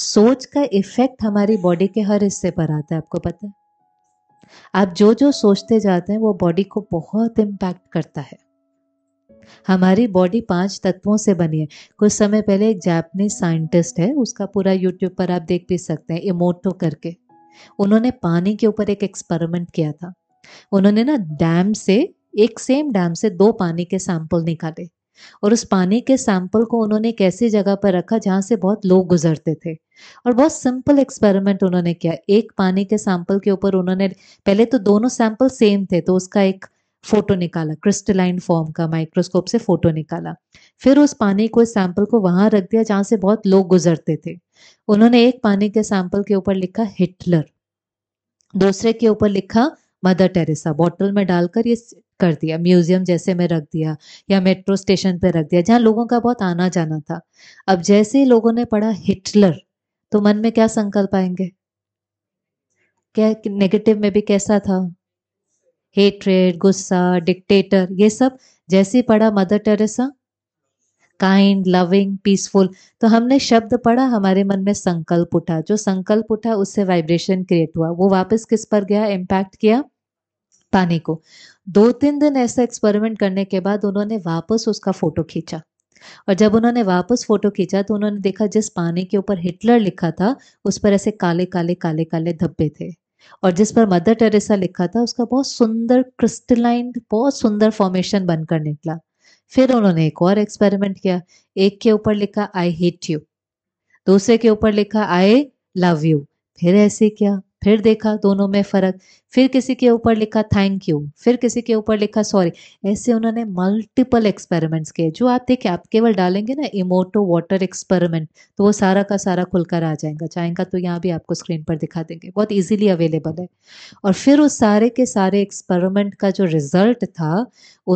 सोच का इफेक्ट हमारी बॉडी के हर हिस्से पर आता है आपको पता है आप जो जो सोचते जाते हैं वो बॉडी को बहुत इम्पैक्ट करता है हमारी बॉडी पांच तत्वों से बनी है कुछ समय पहले एक जापनीज साइंटिस्ट है उसका पूरा यूट्यूब पर आप देख भी सकते हैं इमोटो करके उन्होंने पानी के ऊपर एक एक्सपेरिमेंट किया था उन्होंने ना डैम से एक सेम डैम से दो पानी के सैंपल निकाले और उस पानी के सैंपल को उन्होंने एक ऐसी जगह पर रखा जहाँ से बहुत लोग गुजरते थे और बहुत सिंपल एक्सपेरिमेंट उन्होंने किया एक पानी के सैंपल के ऊपर उन्होंने पहले तो दोनों सैंपल सेम थे तो उसका एक फोटो निकाला क्रिस्टलाइन फॉर्म का माइक्रोस्कोप से फोटो निकाला फिर उस पानी को सैंपल को वहां रख दिया जहां से बहुत लोग गुजरते थे उन्होंने एक पानी के सैंपल के ऊपर लिखा हिटलर दूसरे के ऊपर लिखा मदर टेरेसा बॉटल में डालकर ये कर दिया म्यूजियम जैसे में रख दिया या मेट्रो स्टेशन पे रख दिया जहां लोगों का बहुत आना जाना था अब जैसे ही लोगों ने पढ़ा हिटलर तो मन में क्या संकल्प आएंगे क्या नेगेटिव में भी कैसा था हेट्रेड गुस्सा डिक्टेटर ये सब जैसे पढ़ा Mother Teresa kind loving peaceful तो हमने शब्द पढ़ा हमारे मन में संकल्प उठा जो संकल्प उठा उससे वाइब्रेशन क्रिएट हुआ वो वापस किस पर गया इम्पैक्ट किया पानी को दो तीन दिन ऐसा एक्सपेरिमेंट करने के बाद उन्होंने वापस उसका फोटो खींचा और जब उन्होंने वापस फोटो खींचा तो उन्होंने देखा जिस पानी के ऊपर हिटलर लिखा था उस पर ऐसे काले काले काले काले धब्बे थे और जिस पर मदर टेरेसा लिखा था उसका बहुत सुंदर क्रिस्टलाइन बहुत सुंदर फॉर्मेशन बनकर निकला फिर उन्होंने एक और एक्सपेरिमेंट किया एक के ऊपर लिखा आई हेट यू दूसरे के ऊपर लिखा आई लव यू फिर ऐसे किया फिर देखा दोनों में फ़र्क फिर किसी के ऊपर लिखा थैंक यू फिर किसी के ऊपर लिखा सॉरी ऐसे उन्होंने मल्टीपल एक्सपेरिमेंट्स किए जो आप देखिए आप केवल डालेंगे ना इमोटो वाटर एक्सपेरिमेंट तो वो सारा का सारा खुलकर आ जाएगा चाहेंगे तो यहाँ भी आपको स्क्रीन पर दिखा देंगे बहुत ईजिली अवेलेबल है और फिर उस सारे के सारे एक्सपेरिमेंट का जो रिजल्ट था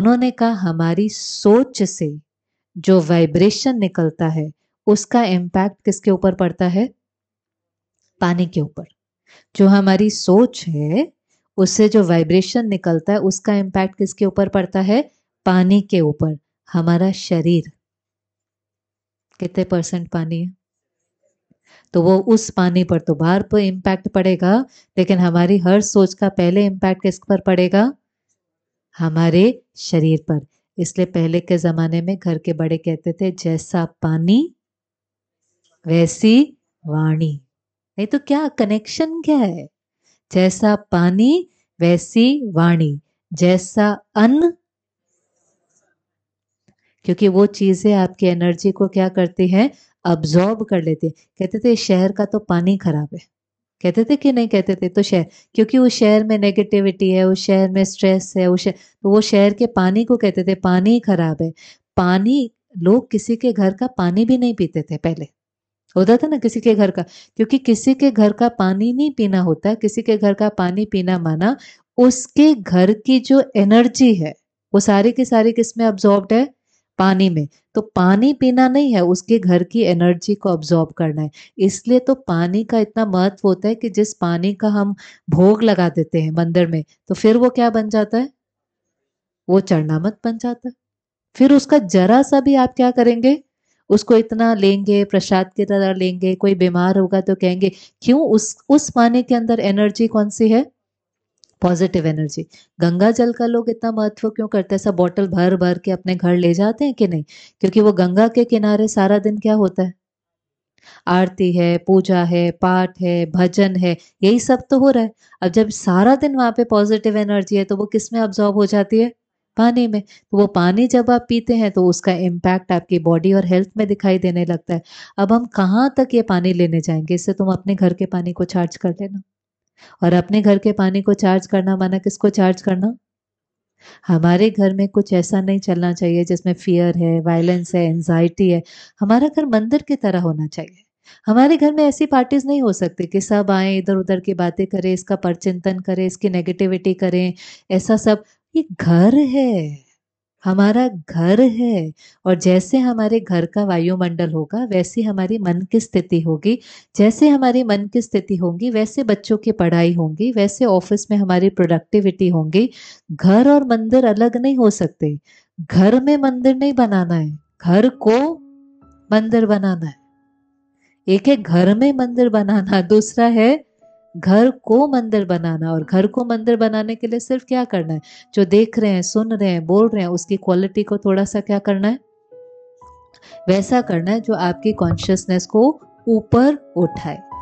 उन्होंने कहा हमारी सोच से जो वाइब्रेशन निकलता है उसका इम्पैक्ट किसके ऊपर पड़ता है पानी के ऊपर जो हमारी सोच है उससे जो वाइब्रेशन निकलता है उसका इम्पैक्ट किसके ऊपर पड़ता है पानी के ऊपर हमारा शरीर कितने परसेंट पानी है तो वो उस पानी पर तो बाहर पर तो इम्पैक्ट पड़ेगा लेकिन हमारी हर सोच का पहले इम्पैक्ट किस पर पड़ेगा हमारे शरीर पर इसलिए पहले के ज़माने में घर के बड़े कहते थे जैसा पानी वैसी वाणी नहीं तो क्या कनेक्शन क्या है जैसा पानी वैसी वाणी जैसा अन्न क्योंकि वो चीज़ें आपकी एनर्जी को क्या करती हैं अब्जॉर्ब कर लेती है कहते थे शहर का तो पानी खराब है कहते थे कि नहीं कहते थे तो शहर क्योंकि उस शहर में नेगेटिविटी है उस शहर में स्ट्रेस है उस तो वो शहर के पानी को कहते थे पानी खराब है पानी लोग किसी के घर का पानी भी नहीं पीते थे पहले होता था ना किसी के घर का क्योंकि किसी के घर का पानी नहीं पीना होता किसी के घर का पानी पीना माना उसके घर की जो एनर्जी है वो सारी की सारी किसमें में अब्जॉर्ब्ड है पानी में तो पानी पीना नहीं है उसके घर की एनर्जी को ऑब्जॉर्ब करना है इसलिए तो पानी का इतना महत्व होता है कि जिस पानी का हम भोग लगा देते हैं मंदिर में तो फिर वो क्या बन जाता है वो चरणामत बन जाता है फिर उसका जरा सा भी आप क्या करेंगे उसको इतना लेंगे प्रसाद की तरह लेंगे कोई बीमार होगा तो कहेंगे क्यों उस उस पानी के अंदर एनर्जी कौन सी है पॉजिटिव एनर्जी गंगा जल का लोग इतना महत्व क्यों करते हैं सब बॉटल भर भर के अपने घर ले जाते हैं कि नहीं क्योंकि वो गंगा के किनारे सारा दिन क्या होता है आरती है पूजा है पाठ है भजन है यही सब तो हो रहा है अब जब सारा दिन वहां पे पॉजिटिव एनर्जी है तो वो किस में ऑब्जॉर्व हो जाती है पानी में तो वो पानी जब आप पीते हैं तो उसका इम्पैक्ट आपकी बॉडी और हेल्थ में दिखाई देने लगता है अब हम कहाँ तक ये पानी लेने जाएंगे इससे तुम अपने घर के पानी को चार्ज कर लेना और अपने घर के पानी को चार्ज करना माना किसको चार्ज करना हमारे घर में कुछ ऐसा नहीं चलना चाहिए जिसमें फियर है वायलेंस है एनजाइटी है हमारा घर मंदिर की तरह होना चाहिए हमारे घर में ऐसी पार्टीज नहीं हो सकती कि सब आए इधर उधर की बातें करें इसका परचिंतन करें इसकी नेगेटिविटी करें ऐसा सब ये घर है हमारा घर है और जैसे हमारे घर का वायुमंडल होगा वैसे हमारी मन की स्थिति होगी जैसे हमारी मन की स्थिति होगी वैसे बच्चों की पढ़ाई होगी वैसे ऑफिस में हमारी प्रोडक्टिविटी होगी घर और मंदिर अलग नहीं हो सकते घर में मंदिर नहीं बनाना है घर को मंदिर बनाना है एक है घर में मंदिर बनाना दूसरा है घर को मंदिर बनाना और घर को मंदिर बनाने के लिए सिर्फ क्या करना है जो देख रहे हैं सुन रहे हैं बोल रहे हैं उसकी क्वालिटी को थोड़ा सा क्या करना है वैसा करना है जो आपकी कॉन्शियसनेस को ऊपर उठाए